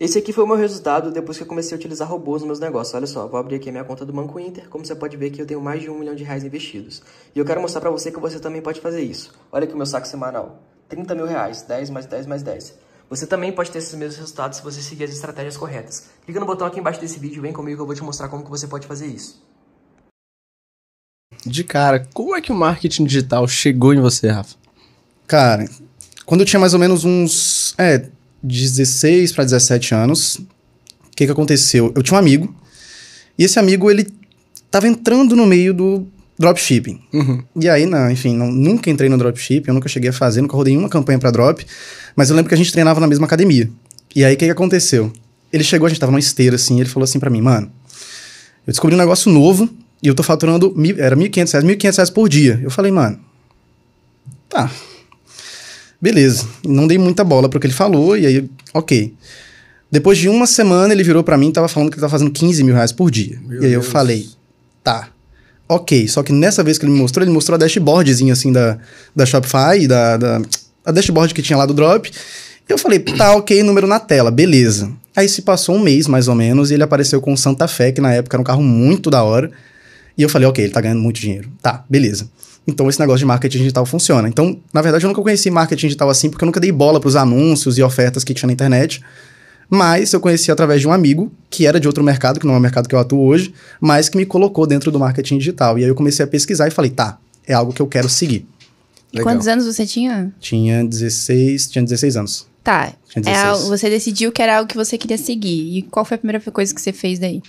Esse aqui foi o meu resultado depois que eu comecei a utilizar robôs nos meus negócios. Olha só, vou abrir aqui a minha conta do Banco Inter. Como você pode ver que eu tenho mais de um milhão de reais investidos. E eu quero mostrar para você que você também pode fazer isso. Olha aqui o meu saco semanal. 30 mil reais, 10 mais 10 mais 10. Você também pode ter esses mesmos resultados se você seguir as estratégias corretas. Clica no botão aqui embaixo desse vídeo, vem comigo que eu vou te mostrar como que você pode fazer isso. De cara, como é que o marketing digital chegou em você, Rafa? Cara, quando eu tinha mais ou menos uns... É, 16 para 17 anos, o que, que aconteceu? Eu tinha um amigo, e esse amigo, ele tava entrando no meio do dropshipping. Uhum. E aí, não, enfim, não, nunca entrei no dropshipping, eu nunca cheguei a fazer, nunca rodei uma campanha para drop, mas eu lembro que a gente treinava na mesma academia. E aí, o que, que aconteceu? Ele chegou, a gente tava numa esteira, assim, ele falou assim para mim, mano, eu descobri um negócio novo e eu tô faturando, mil, era 1.500 reais, 1.500 reais por dia. Eu falei, mano, tá, Beleza, não dei muita bola pro que ele falou, e aí, ok. Depois de uma semana, ele virou para mim e tava falando que ele tava fazendo 15 mil reais por dia. Meu e aí Deus. eu falei, tá, ok. Só que nessa vez que ele me mostrou, ele mostrou a dashboardzinha assim da, da Shopify, da, da, a dashboard que tinha lá do Drop. E eu falei, tá, ok, número na tela, beleza. Aí se passou um mês, mais ou menos, e ele apareceu com o Santa Fé, que na época era um carro muito da hora. E eu falei, ok, ele tá ganhando muito dinheiro. Tá, beleza. Então esse negócio de marketing digital funciona. Então, na verdade, eu nunca conheci marketing digital assim, porque eu nunca dei bola para os anúncios e ofertas que tinha na internet. Mas eu conheci através de um amigo, que era de outro mercado, que não é o mercado que eu atuo hoje, mas que me colocou dentro do marketing digital. E aí eu comecei a pesquisar e falei, tá, é algo que eu quero seguir. E Legal. quantos anos você tinha? Tinha 16, tinha 16 anos. Tá. É você decidiu que era algo que você queria seguir. E qual foi a primeira coisa que você fez daí?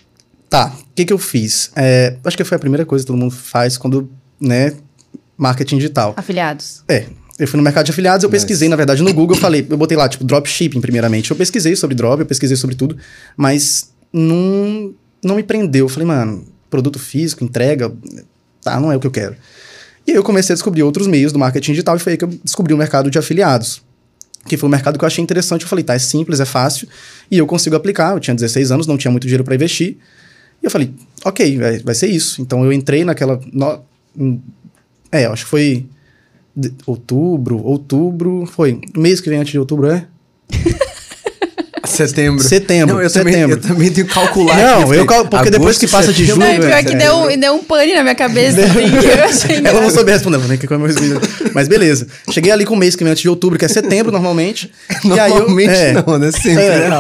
Tá. O que, que eu fiz? É, acho que foi a primeira coisa que todo mundo faz quando, né, marketing digital. Afiliados. É. Eu fui no mercado de afiliados, eu pesquisei, na verdade, no Google, eu falei, eu botei lá, tipo, dropshipping, primeiramente. Eu pesquisei sobre drop, eu pesquisei sobre tudo, mas não, não me prendeu. Eu falei, mano, produto físico, entrega, tá, não é o que eu quero. E aí eu comecei a descobrir outros meios do marketing digital e foi aí que eu descobri o mercado de afiliados. Que foi um mercado que eu achei interessante. Eu falei, tá, é simples, é fácil e eu consigo aplicar. Eu tinha 16 anos, não tinha muito dinheiro para investir. E eu falei, ok, vai, vai ser isso. Então eu entrei naquela. No, é, acho que foi de, outubro, outubro, foi mês que vem antes de outubro, é? Setembro. Setembro. Não, eu, setembro. Também, eu também tenho que calcular. Não, eu calculo, porque agosto, depois que passa de julho. Não, é é pior que deu, deu um pane na minha cabeça. Assim, assim, Ela não né? soube responder, né? Mas beleza. Cheguei ali com o mês que vem antes de outubro, que é setembro normalmente. normalmente e aí eu, é, não, né? Sempre. É, né?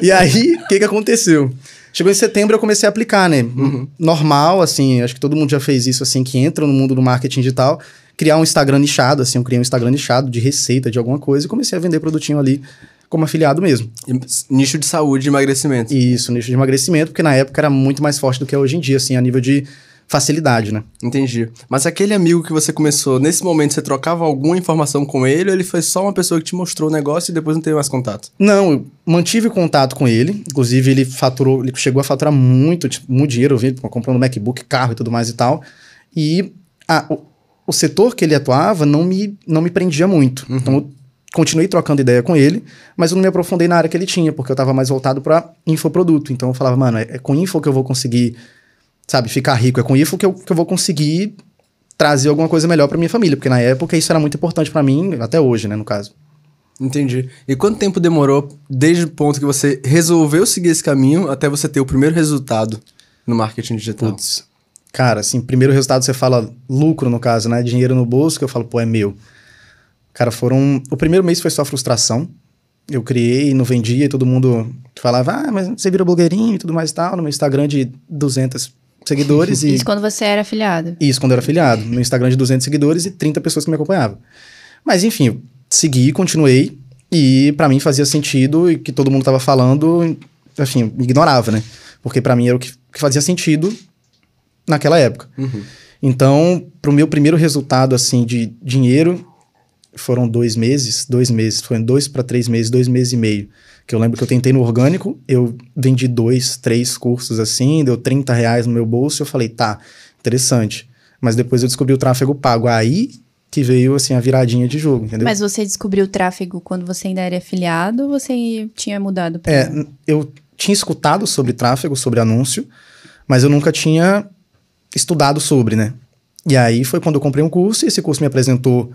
e aí, o que, que aconteceu? Chegou em setembro, eu comecei a aplicar, né? Uhum. Normal, assim, acho que todo mundo já fez isso, assim, que entra no mundo do marketing digital, criar um Instagram nichado, assim, eu criei um Instagram nichado de receita, de alguma coisa, e comecei a vender produtinho ali como afiliado mesmo. Nicho de saúde e emagrecimento. Isso, nicho de emagrecimento, porque na época era muito mais forte do que é hoje em dia, assim, a nível de facilidade, né? Entendi. Mas aquele amigo que você começou, nesse momento você trocava alguma informação com ele ou ele foi só uma pessoa que te mostrou o negócio e depois não teve mais contato? Não, eu mantive contato com ele. Inclusive, ele faturou, ele chegou a faturar muito, tipo, muito dinheiro, eu vi, comprando MacBook, carro e tudo mais e tal. E a, o, o, setor que ele atuava não me, não me prendia muito. Uhum. Então, eu continuei trocando ideia com ele, mas eu não me aprofundei na área que ele tinha, porque eu estava mais voltado para infoproduto. Então, eu falava, mano, é, é com info que eu vou conseguir sabe, ficar rico. É com isso que eu, que eu vou conseguir trazer alguma coisa melhor para minha família, porque na época isso era muito importante para mim, até hoje, né, no caso. Entendi. E quanto tempo demorou desde o ponto que você resolveu seguir esse caminho até você ter o primeiro resultado no marketing digital? Putz. Cara, assim, primeiro resultado você fala lucro, no caso, né? Dinheiro no bolso, que eu falo, pô, é meu. Cara, foram. O primeiro mês foi só frustração. Eu criei, não vendia, e todo mundo falava, ah, mas você vira blogueirinho e tudo mais e tal, no meu Instagram de 200 seguidores e... Isso quando você era afiliado. Isso quando eu era afiliado. No Instagram de 200 seguidores e 30 pessoas que me acompanhavam. Mas enfim, segui, continuei. E para mim fazia sentido e que todo mundo tava falando, enfim, ignorava, né? Porque para mim era o que, que, fazia sentido naquela época. Uhum. Então, pro meu primeiro resultado, assim, de dinheiro, foram dois meses, dois meses, foi dois para três meses, dois meses e meio. Que eu lembro que eu tentei no orgânico, eu vendi dois, três cursos assim, deu 30 reais no meu bolso, eu falei, tá, interessante. Mas depois eu descobri o tráfego pago. Aí que veio assim a viradinha de jogo, entendeu? Mas você descobriu o tráfego quando você ainda era afiliado ou você tinha mudado? Pra... É, eu tinha escutado sobre tráfego, sobre anúncio, mas eu nunca tinha estudado sobre, né? E aí foi quando eu comprei um curso e esse curso me apresentou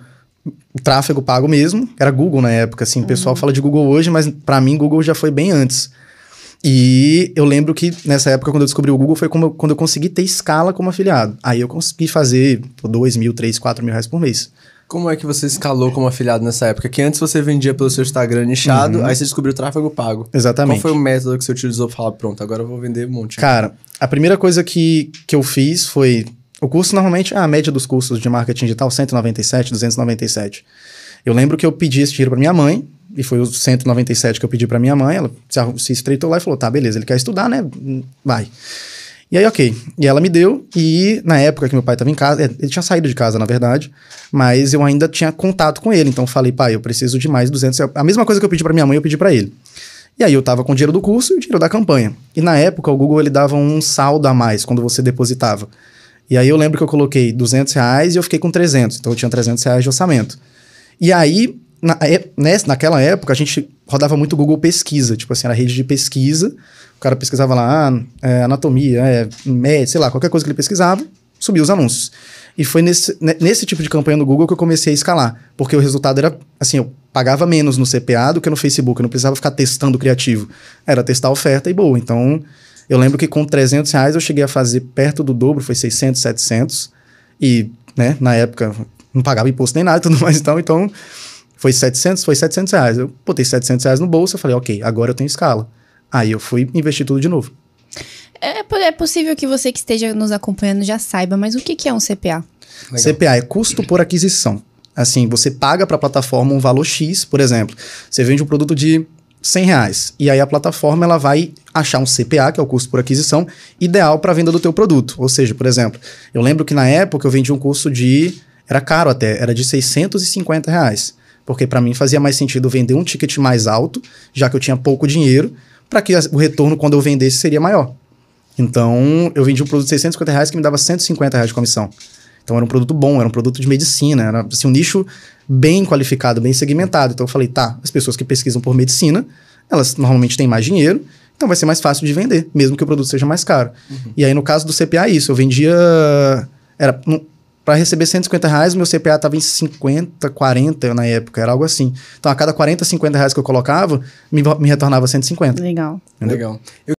tráfego pago mesmo, era Google na época, assim, uhum. o pessoal uhum. fala de Google hoje, mas para mim Google já foi bem antes. E eu lembro que nessa época, quando eu descobri o Google, foi eu, quando eu consegui ter escala como afiliado. Aí eu consegui fazer 2 mil, 3, 4 mil reais por mês. Como é que você escalou como afiliado nessa época? Que antes você vendia pelo seu Instagram nichado, uhum. aí você descobriu o tráfego pago. Exatamente. Qual foi o método que você utilizou para falar, pronto, agora eu vou vender um monte? Cara, a primeira coisa que, que eu fiz foi o curso normalmente, a média dos cursos de marketing digital, 197, 297. Eu lembro que eu pedi esse dinheiro para minha mãe, e foi o 197 que eu pedi para minha mãe, ela se estreitou lá e falou: tá, beleza, ele quer estudar, né? Vai. E aí, ok. E ela me deu, e na época que meu pai estava em casa, é, ele tinha saído de casa, na verdade, mas eu ainda tinha contato com ele. Então, falei, pai, eu preciso de mais 200. A mesma coisa que eu pedi para minha mãe, eu pedi para ele. E aí, eu estava com o dinheiro do curso e o dinheiro da campanha. E na época, o Google ele dava um saldo a mais quando você depositava. E aí eu lembro que eu coloquei 200 reais e eu fiquei com 300. Então eu tinha 300 reais de orçamento. E aí, na, é, naquela época, a gente rodava muito Google Pesquisa. Tipo assim, era rede de pesquisa. O cara pesquisava lá, ah, é, anatomia, é, sei lá, qualquer coisa que ele pesquisava, subia os anúncios. E foi nesse, nesse tipo de campanha no Google que eu comecei a escalar. Porque o resultado era, assim, eu pagava menos no CPA do que no Facebook. Eu não precisava ficar testando criativo. Era testar a oferta e boa. Então, eu lembro que com 300 reais eu cheguei a fazer perto do dobro, foi 600, 700. E, né, na época não pagava imposto nem nada tudo mais então. Então, foi 700, foi 700 reais. Eu botei 700 reais no bolso, eu falei, ok, agora eu tenho escala. Aí eu fui investir tudo de novo. É, é, é possível que você que esteja nos acompanhando já saiba, mas o que, que é um CPA? Legal. CPA é custo por aquisição. Assim, você paga para a plataforma um valor X, por exemplo. Você vende um produto de 100 reais. E aí a plataforma ela vai achar um CPA, que é o custo por aquisição, ideal para a venda do teu produto. Ou seja, por exemplo, eu lembro que na época eu vendi um curso de... Era caro até, era de 650 reais. Porque para mim fazia mais sentido vender um ticket mais alto, já que eu tinha pouco dinheiro, para que o retorno quando eu vendesse seria maior. Então, eu vendi um produto de 650 reais que me dava 150 reais de comissão. Então era um produto bom, era um produto de medicina, era assim, um nicho bem qualificado, bem segmentado. Então eu falei, tá, as pessoas que pesquisam por medicina, elas normalmente têm mais dinheiro, então vai ser mais fácil de vender, mesmo que o produto seja mais caro. Uhum. E aí no caso do CPA, isso, eu vendia. Era. Para receber 150 reais, meu CPA estava em 50, 40 na época, era algo assim. Então, a cada 40, 50 reais que eu colocava, me, me retornava 150. Legal. Entendeu? Legal. Eu